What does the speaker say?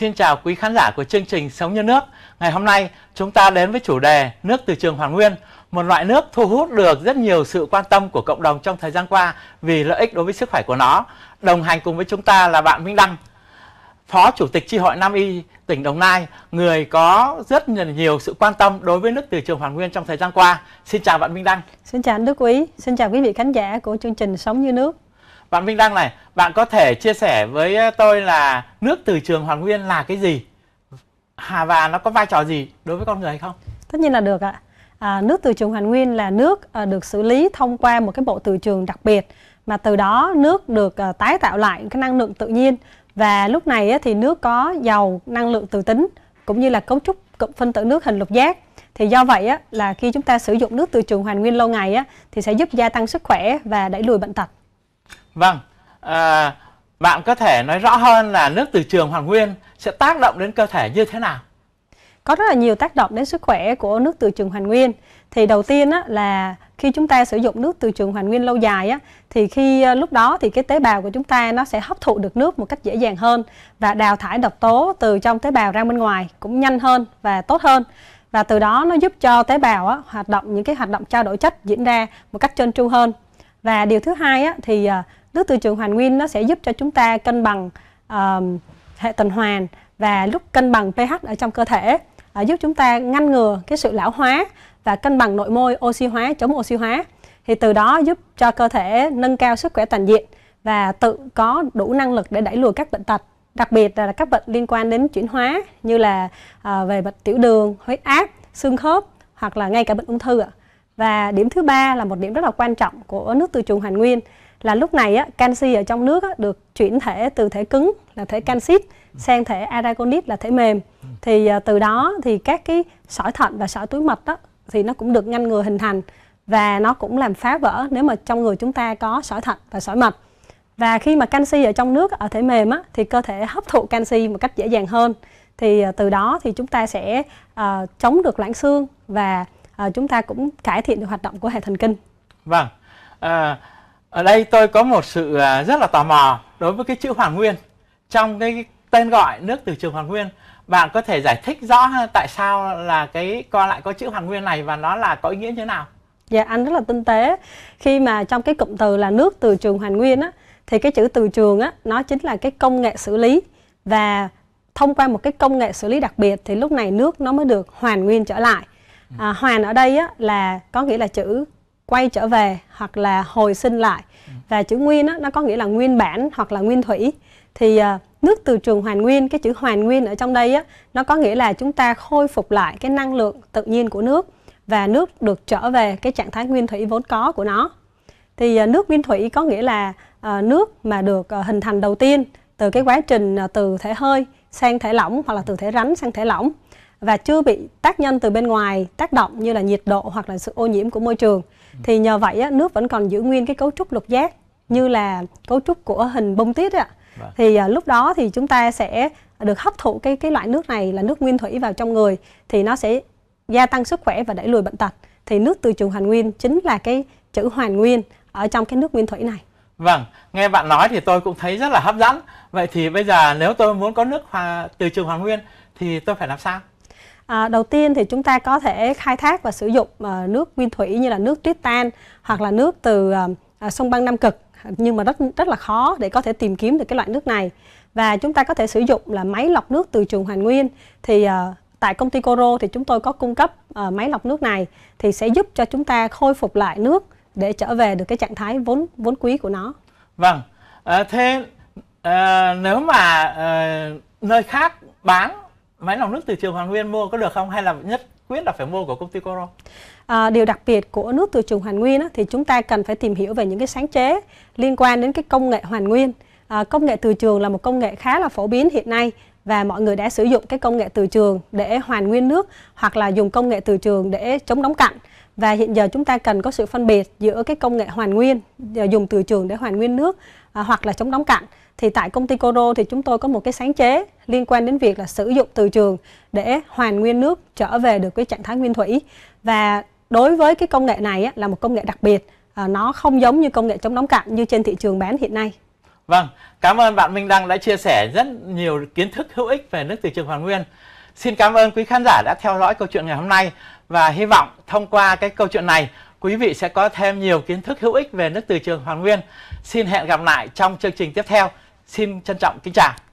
Xin chào quý khán giả của chương trình Sống như nước. Ngày hôm nay chúng ta đến với chủ đề nước từ trường Hoàn Nguyên, một loại nước thu hút được rất nhiều sự quan tâm của cộng đồng trong thời gian qua vì lợi ích đối với sức khỏe của nó. Đồng hành cùng với chúng ta là bạn Minh Đăng, Phó Chủ tịch Tri hội Nam Y tỉnh Đồng Nai, người có rất nhiều sự quan tâm đối với nước từ trường Hoàn Nguyên trong thời gian qua. Xin chào bạn Minh Đăng. Xin chào anh Đức Quý, xin chào quý vị khán giả của chương trình Sống như nước. Bạn Minh Đăng này, bạn có thể chia sẻ với ờ, tôi là nước từ trường Hoàng Nguyên là cái gì? Hà và nó có vai trò gì đối với con người hay không? Tất nhiên là được ạ. À, nước từ trường Hoàng Nguyên là nước à, được xử lý thông qua một cái bộ từ trường đặc biệt mà từ đó nước được à, tái tạo lại cái năng lượng tự nhiên và lúc này á, thì nước có giàu năng lượng từ tính cũng như là cấu trúc cụm phân tử nước hình lục giác thì do vậy á, là khi chúng ta sử dụng nước từ trường hoàn nguyên lâu ngày á, thì sẽ giúp gia tăng sức khỏe và đẩy lùi bệnh tật Vâng, à, bạn có thể nói rõ hơn là nước từ trường Hoàn Nguyên sẽ tác động đến cơ thể như thế nào? Có rất là nhiều tác động đến sức khỏe của nước từ trường Hoàn Nguyên. Thì đầu tiên á, là khi chúng ta sử dụng nước từ trường Hoàn Nguyên lâu dài á, thì khi à, lúc đó thì cái tế bào của chúng ta nó sẽ hấp thụ được nước một cách dễ dàng hơn và đào thải độc tố từ trong tế bào ra bên ngoài cũng nhanh hơn và tốt hơn và từ đó nó giúp cho tế bào á, hoạt động những cái hoạt động trao đổi chất diễn ra một cách trơn tru hơn và điều thứ hai á, thì à, nước từ trường hoàn nguyên nó sẽ giúp cho chúng ta cân bằng uh, hệ tuần hoàn và lúc cân bằng pH ở trong cơ thể uh, giúp chúng ta ngăn ngừa cái sự lão hóa và cân bằng nội môi oxy hóa chống oxy hóa thì từ đó giúp cho cơ thể nâng cao sức khỏe toàn diện và tự có đủ năng lực để đẩy lùi các bệnh tật đặc biệt là các bệnh liên quan đến chuyển hóa như là uh, về bệnh tiểu đường huyết áp xương khớp hoặc là ngay cả bệnh ung thư ạ và điểm thứ ba là một điểm rất là quan trọng của nước từ trường hoàn nguyên là lúc này á, canxi ở trong nước á, được chuyển thể từ thể cứng là thể canxit sang thể aragonit là thể mềm thì à, từ đó thì các cái sỏi thận và sỏi túi mật á, thì nó cũng được ngăn ngừa hình thành và nó cũng làm phá vỡ nếu mà trong người chúng ta có sỏi thận và sỏi mật và khi mà canxi ở trong nước ở thể mềm á, thì cơ thể hấp thụ canxi một cách dễ dàng hơn thì à, từ đó thì chúng ta sẽ à, chống được loãng xương và à, chúng ta cũng cải thiện được hoạt động của hệ thần kinh vâng à, ở đây tôi có một sự à, rất là tò mò đối với cái chữ hoàn nguyên trong cái tên gọi nước từ trường hoàn nguyên bạn có thể giải thích rõ tại sao là cái con lại có chữ hoàn nguyên này và nó là có ý nghĩa như thế nào dạ anh rất là tinh tế khi mà trong cái cụm từ là nước từ trường hoàn nguyên á thì cái chữ từ trường á nó chính là cái công nghệ xử lý và thông qua một cái công nghệ xử lý đặc biệt thì lúc này nước nó mới được hoàn nguyên trở lại ừ. à, hoàn ở đây á là có nghĩa là chữ quay trở về hoặc là hồi sinh lại ừ. và chữ nguyên đó, nó có nghĩa là nguyên bản hoặc là nguyên thủy thì ờ, nước từ trường hoàn nguyên cái chữ hoàn nguyên ở trong đây á nó có nghĩa là chúng ta khôi phục lại cái năng lượng tự nhiên của nước và nước được trở về cái trạng thái nguyên thủy vốn có của nó thì ờ, nước nguyên thủy có nghĩa là ờ, nước mà được hình thành đầu tiên từ cái quá trình từ thể hơi sang thể lỏng hoặc là từ thể rắn sang thể lỏng và chưa bị tác nhân từ bên ngoài tác động như là nhiệt độ hoặc là sự ô nhiễm của môi trường thì nhờ vậy á, nước vẫn còn giữ nguyên cái cấu trúc lục giác như là cấu trúc của hình bông tiết ạ vâng. thì à, lúc đó thì chúng ta sẽ được hấp thụ cái cái loại nước này là nước nguyên thủy vào trong người thì nó sẽ gia tăng sức khỏe và đẩy lùi bệnh tật thì nước từ trường hoàn nguyên chính là cái chữ hoàn nguyên ở trong cái nước nguyên thủy này Vâng, nghe bạn nói thì tôi cũng thấy rất là hấp dẫn. Vậy thì bây giờ nếu tôi muốn có nước hòa, từ trường Hoàn Nguyên thì tôi phải làm sao? À, đầu tiên thì chúng ta có thể khai thác và sử dụng à, nước nguyên thủy như là nước tuyết tan hoặc là nước từ à, à, sông băng Nam Cực nhưng mà rất rất là khó để có thể tìm kiếm được cái loại nước này và chúng ta có thể sử dụng là máy lọc nước từ trường hoàng nguyên thì à, tại công ty Coro thì chúng tôi có cung cấp à, máy lọc nước này thì sẽ giúp cho chúng ta khôi phục lại nước để trở về được cái trạng thái vốn vốn quý của nó. Vâng, à, thế à, nếu mà à, nơi khác bán máy lọc nước từ trường Hoàn Nguyên mua có được không hay là nhất quyết là phải mua của công ty Coro? À, điều đặc biệt của nước từ trường Hoàn Nguyên á, thì chúng ta cần phải tìm hiểu về những cái sáng chế liên quan đến cái công nghệ Hoàn Nguyên. À, công nghệ từ trường là một công nghệ khá là phổ biến hiện nay và mọi người đã sử dụng cái công nghệ từ trường để hoàn nguyên nước hoặc là dùng công nghệ từ trường để chống đóng cặn và hiện giờ chúng ta cần có sự phân biệt giữa cái công nghệ hoàn nguyên à, dùng từ trường để hoàn nguyên nước à, hoặc là chống đóng cặn thì tại công ty Coro thì chúng tôi có một cái sáng chế liên quan đến việc là sử dụng từ trường để hoàn nguyên nước trở về được cái trạng thái nguyên thủy và đối với cái công nghệ này là một công nghệ đặc biệt à, nó không giống như công nghệ chống đóng cặn như trên thị trường bán hiện nay vâng cảm ơn bạn Minh Đăng đã chia sẻ rất nhiều kiến thức hữu ích về nước từ trường hoàn nguyên xin cảm ơn quý khán giả đã theo dõi câu chuyện ngày hôm nay và hy vọng thông qua cái câu chuyện này quý vị sẽ có thêm nhiều kiến thức hữu ích về nước từ trường hoàn nguyên xin hẹn gặp lại trong chương trình tiếp theo xin trân trọng kính chào